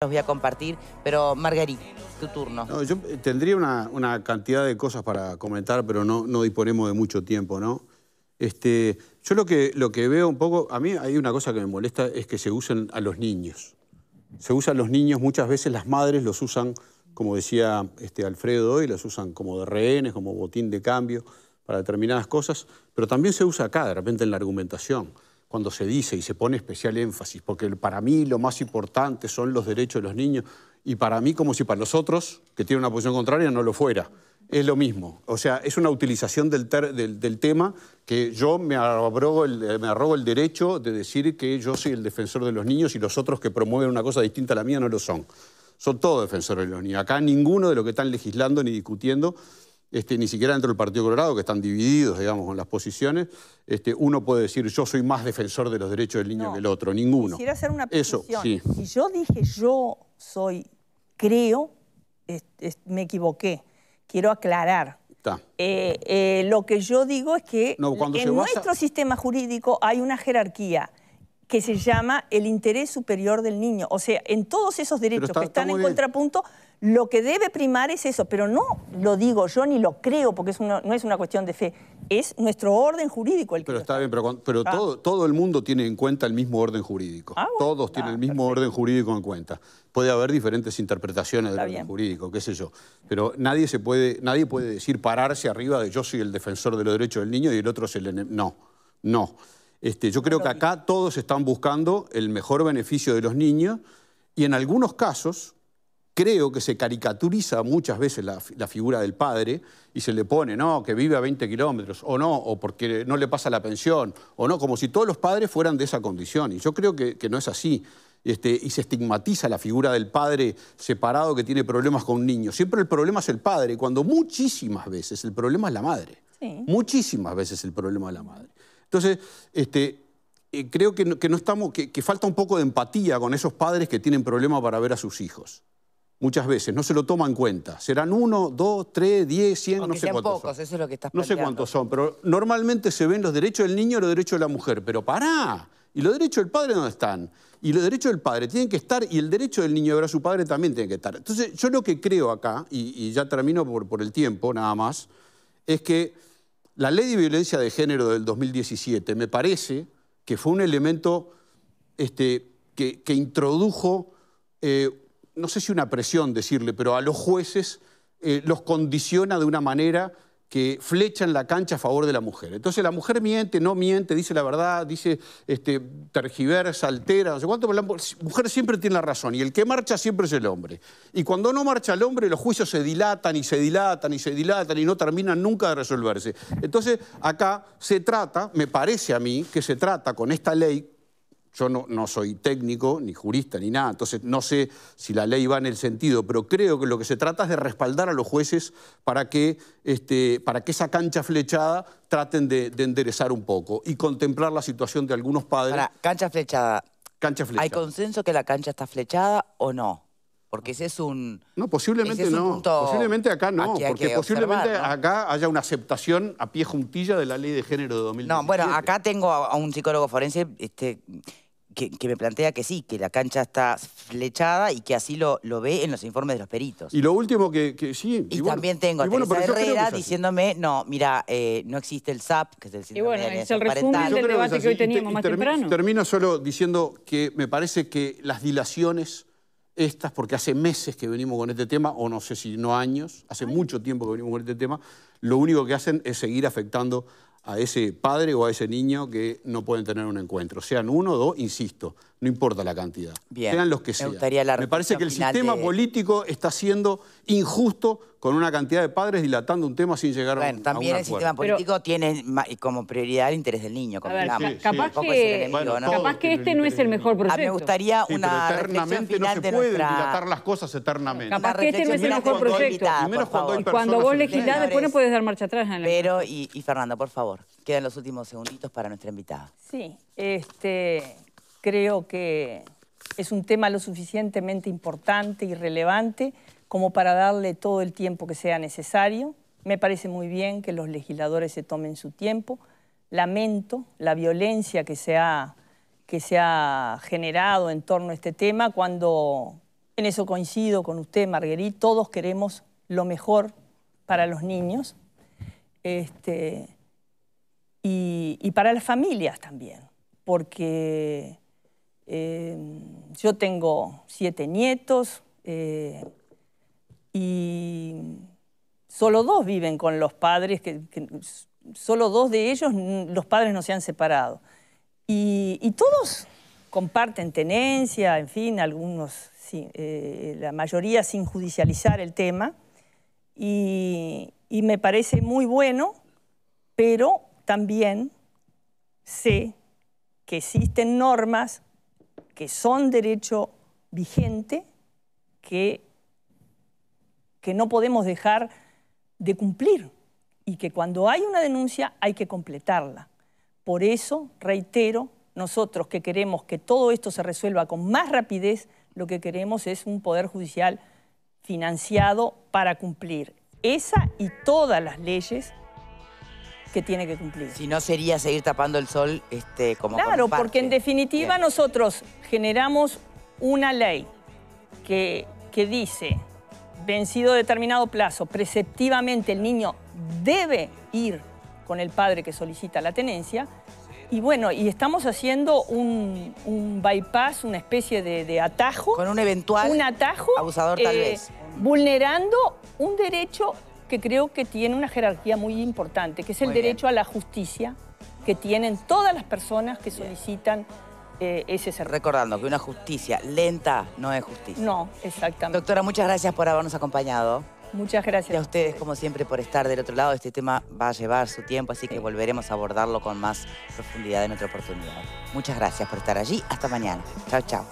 los voy a compartir, pero Margarita, tu turno. yo tendría una, cantidad de cosas para comentar, pero no, disponemos de mucho tiempo, ¿no? Este, yo lo que, lo que veo un poco, a mí hay una cosa que me molesta, es que se usen a los niños. Se usan los niños, muchas veces las madres los usan, como decía este, Alfredo hoy, los usan como de rehenes, como botín de cambio para determinadas cosas, pero también se usa acá, de repente, en la argumentación cuando se dice y se pone especial énfasis, porque para mí lo más importante son los derechos de los niños, y para mí como si para los otros, que tienen una posición contraria, no lo fuera. Es lo mismo. O sea, es una utilización del, tema que yo me arrogo, el, me arrogo el derecho de decir que yo soy el defensor de los niños y los otros que promueven una cosa distinta a la mía no lo son. Son todos defensores de los niños. Acá ninguno de lo que están legislando ni discutiendo este, ni siquiera dentro del Partido Colorado, que están divididos, digamos, con las posiciones, este, uno puede decir yo soy más defensor de los derechos del niño que el otro, ninguno. Quisiera hacer una Si yo dije yo soy, creo, me equivoqué, quiero aclarar. Eh, eh, lo que yo digo es que en nuestro sistema jurídico hay una jerarquía que se llama el interés superior del niño. O sea, en todos esos derechos que están en contrapunto, lo que debe primar es eso, pero no lo digo yo ni lo creo, porque es no es una cuestión de fe, es nuestro orden jurídico el que... Pero está bien, pero, ah. todo, todo el mundo tiene en cuenta el mismo orden jurídico. Ah, todos tienen el ah, mismo orden jurídico en cuenta. Puede haber diferentes interpretaciones del orden jurídico, qué sé yo, pero nadie, se puede, nadie puede decir pararse arriba de yo soy el defensor de los derechos del niño y el otro es el enemigo. No, no. Este, yo creo que acá todos están buscando el mejor beneficio de los niños y en algunos casos creo que se caricaturiza muchas veces la, figura del padre y se le pone, no, que vive a 20 kilómetros, o no, o porque no le pasa la pensión, o no, como si todos los padres fueran de esa condición. Y yo creo que, no es así. Este, y se estigmatiza la figura del padre separado que tiene problemas con un niño Siempre el problema es el padre, cuando muchísimas veces el problema es la madre. Muchísimas veces el problema es la madre. Entonces, este, eh, creo que estamos, que, falta un poco de empatía con esos padres que tienen problemas para ver a sus hijos. Muchas veces, no se lo toman en cuenta. Serán uno, dos, tres, diez, cien, no sé cuántos pocos, Eso es lo que no sé cuántos son, pero normalmente se ven los derechos del niño y los derechos de la mujer. Pero pará, ¿y los derechos del padre dónde están? Y los derechos del padre tienen que estar, y el derecho del niño a ver a su padre también tiene que estar. Entonces, yo lo que creo acá, y, ya termino por el tiempo nada más, es que la ley de violencia de género del 2017 me parece que fue un elemento este, que, introdujo, eh, no sé si una presión decirle, pero a los jueces eh, los condiciona de una manera que flechan la cancha a favor de la mujer. Entonces la mujer miente, no miente, dice la verdad, dice este, tergiversa, altera, no sé cuánto, la mujer siempre tiene la razón y el que marcha siempre es el hombre. Y cuando no marcha el hombre, los juicios se dilatan y se dilatan y se dilatan y no terminan nunca de resolverse. Entonces acá se trata, me parece a mí, que se trata con esta ley yo no, soy técnico, ni jurista, ni nada, entonces no sé si la ley va en el sentido, pero creo que lo que se trata es de respaldar a los jueces para que, este, para que esa cancha flechada traten de, enderezar un poco y contemplar la situación de algunos padres. cancha flechada. Cancha ¿Hay consenso que la cancha está flechada o no? Porque ese es un... No, posiblemente no. Posiblemente acá no, porque posiblemente acá haya una aceptación a pie juntilla de la ley de género de 2017. No, bueno, acá tengo a, un psicólogo forense este, que, me plantea que sí, que la cancha está flechada y que así lo, lo ve en los informes de los peritos. Y lo último que, sí. Y, también tengo a Teresa Herrera diciéndome, no, mira, eh, no existe el SAP, que es el Y bueno, es el resumen del debate que, hoy teníamos más temprano. Termino solo diciendo que me parece que las dilaciones estas, porque hace meses que venimos con este tema, o no sé si no años, hace mucho tiempo que venimos con este tema, lo único que hacen es seguir afectando a ese padre o a ese niño que no pueden tener un encuentro. Sean uno o dos, insisto, no importa la cantidad. Sean los que sean. Me, parece que el sistema político está siendo injusto con una cantidad de padres dilatando un tema sin llegar a un También el sistema político tiene como prioridad el interés del niño, como ver, capaz, que, capaz que este no es el mejor proyecto. me gustaría una reflexión final no se puede dilatar las cosas eternamente. Capaz que este no es el mejor proyecto. cuando, y cuando vos legislás, después no puedes dar marcha atrás. En Pero, y, y, Fernando, por favor, quedan los últimos segunditos para nuestra invitada. Sí, este, creo que es un tema lo suficientemente importante y relevante como para darle todo el tiempo que sea necesario. Me parece muy bien que los legisladores se tomen su tiempo. Lamento la violencia que se ha, que se ha generado en torno a este tema cuando, en eso coincido con usted, Marguerite, todos queremos lo mejor para los niños este, y, para las familias también, porque eh, yo tengo siete nietos, eh, y solo dos viven con los padres, que, solo dos de ellos los padres no se han separado. Y, todos comparten tenencia, en fin, algunos, eh, la mayoría sin judicializar el tema. Y, y me parece muy bueno, pero también sé que existen normas que son derecho vigente, que que no podemos dejar de cumplir y que cuando hay una denuncia hay que completarla. Por eso, reitero, nosotros que queremos que todo esto se resuelva con más rapidez, lo que queremos es un Poder Judicial financiado para cumplir esa y todas las leyes que tiene que cumplir. Si no sería seguir tapando el sol este, como Claro, porque en definitiva nosotros generamos una ley que, que dice vencido determinado plazo, preceptivamente el niño debe ir con el padre que solicita la tenencia. Y bueno, y estamos haciendo un, bypass, una especie de, atajo. Con un eventual un atajo, abusador tal eh, vez. Vulnerando un derecho que creo que tiene una jerarquía muy importante, que es el derecho a la justicia que tienen todas las personas que solicitan eh, ese Recordando que una justicia lenta no es justicia. No, exactamente. Doctora, muchas gracias por habernos acompañado. Muchas gracias. Y a ustedes, como siempre, por estar del otro lado. Este tema va a llevar su tiempo, así que volveremos a abordarlo con más profundidad en otra oportunidad. Muchas gracias por estar allí. Hasta mañana. Chao, chao.